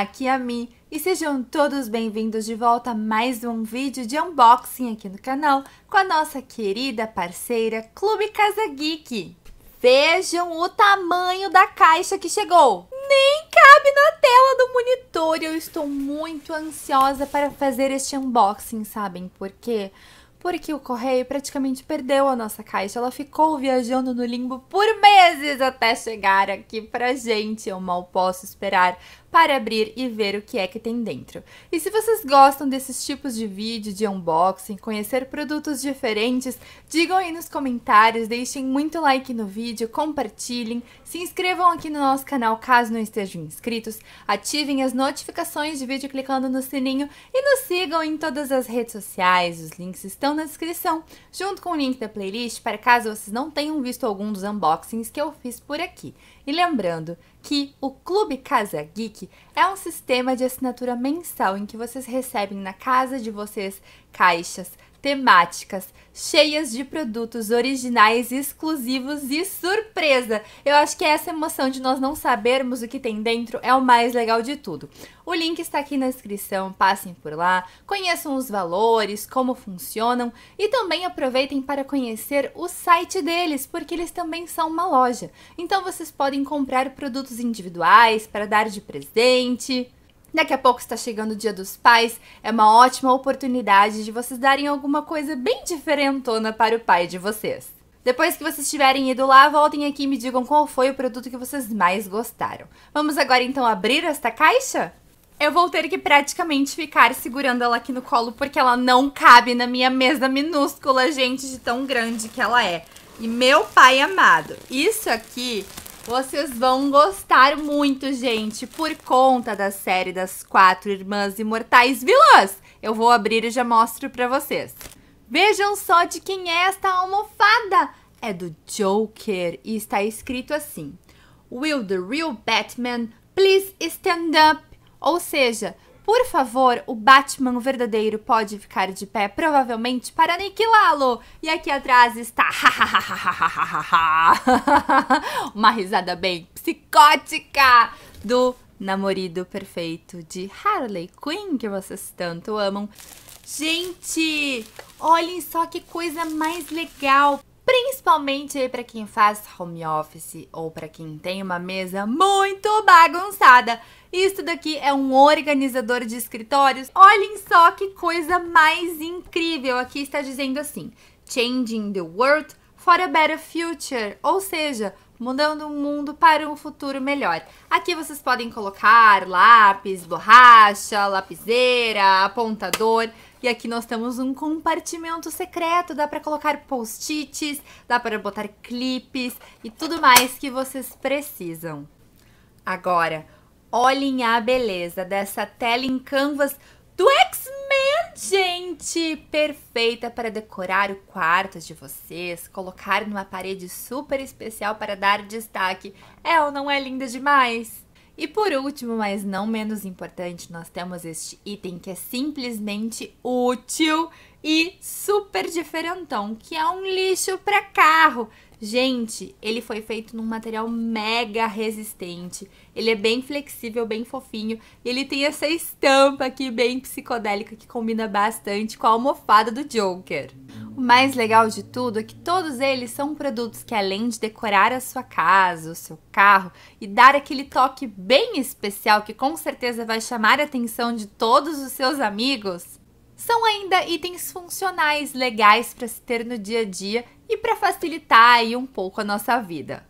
aqui a mim e sejam todos bem-vindos de volta a mais um vídeo de unboxing aqui no canal com a nossa querida parceira Clube Casa Geek. Vejam o tamanho da caixa que chegou! Nem cabe na tela do monitor! Eu estou muito ansiosa para fazer este unboxing, sabem por quê? Porque o correio praticamente perdeu a nossa caixa, ela ficou viajando no limbo por meses até chegar aqui pra gente. Eu mal posso esperar para abrir e ver o que é que tem dentro. E se vocês gostam desses tipos de vídeo, de unboxing, conhecer produtos diferentes, digam aí nos comentários, deixem muito like no vídeo, compartilhem, se inscrevam aqui no nosso canal caso não estejam inscritos, ativem as notificações de vídeo clicando no sininho e nos sigam em todas as redes sociais, os links estão na descrição, junto com o link da playlist para caso vocês não tenham visto algum dos unboxings que eu fiz por aqui. E lembrando que o Clube Casa Geek é um sistema de assinatura mensal em que vocês recebem na casa de vocês caixas temáticas, cheias de produtos originais, exclusivos e surpresa. Eu acho que essa emoção de nós não sabermos o que tem dentro é o mais legal de tudo. O link está aqui na descrição, passem por lá, conheçam os valores, como funcionam e também aproveitem para conhecer o site deles, porque eles também são uma loja. Então vocês podem comprar produtos individuais para dar de presente. Daqui a pouco está chegando o Dia dos Pais, é uma ótima oportunidade de vocês darem alguma coisa bem diferentona para o pai de vocês. Depois que vocês tiverem ido lá, voltem aqui e me digam qual foi o produto que vocês mais gostaram. Vamos agora então abrir esta caixa? Eu vou ter que praticamente ficar segurando ela aqui no colo porque ela não cabe na minha mesa minúscula, gente, de tão grande que ela é. E meu pai amado, isso aqui vocês vão gostar muito, gente, por conta da série das quatro irmãs imortais vilãs. Eu vou abrir e já mostro pra vocês. Vejam só de quem é esta almofada. É do Joker e está escrito assim. Will the real Batman please stand up? Ou seja, por favor, o Batman verdadeiro pode ficar de pé, provavelmente para aniquilá-lo. E aqui atrás está uma risada bem psicótica do namorado perfeito de Harley Quinn que vocês tanto amam. Gente, olhem só que coisa mais legal! principalmente para quem faz home office ou para quem tem uma mesa muito bagunçada. Isso daqui é um organizador de escritórios. Olhem só que coisa mais incrível. Aqui está dizendo assim: Changing the World for a better future, ou seja, mudando o mundo para um futuro melhor. Aqui vocês podem colocar lápis, borracha, lapiseira, apontador. E aqui nós temos um compartimento secreto, dá para colocar post-its, dá para botar clipes e tudo mais que vocês precisam. Agora, olhem a beleza dessa tela em canvas do Gente, perfeita para decorar o quarto de vocês, colocar numa parede super especial para dar destaque. É ou não é linda demais? E por último, mas não menos importante, nós temos este item que é simplesmente útil e super diferentão, que é um lixo para carro. Gente, ele foi feito num material mega resistente. Ele é bem flexível, bem fofinho. E ele tem essa estampa aqui bem psicodélica que combina bastante com a almofada do Joker. O mais legal de tudo é que todos eles são produtos que além de decorar a sua casa, o seu carro e dar aquele toque bem especial que com certeza vai chamar a atenção de todos os seus amigos, são ainda itens funcionais legais para se ter no dia a dia e para facilitar aí um pouco a nossa vida.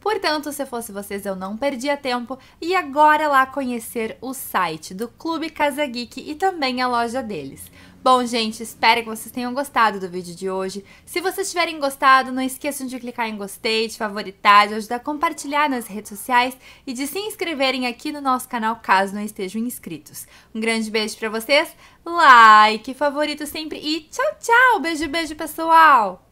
Portanto, se fosse vocês, eu não perdia tempo e agora lá conhecer o site do Clube Casa Geek e também a loja deles. Bom, gente, espero que vocês tenham gostado do vídeo de hoje. Se vocês tiverem gostado, não esqueçam de clicar em gostei, de favoritar, de ajudar a compartilhar nas redes sociais e de se inscreverem aqui no nosso canal caso não estejam inscritos. Um grande beijo para vocês, like, favorito sempre e tchau, tchau! Beijo, beijo, pessoal!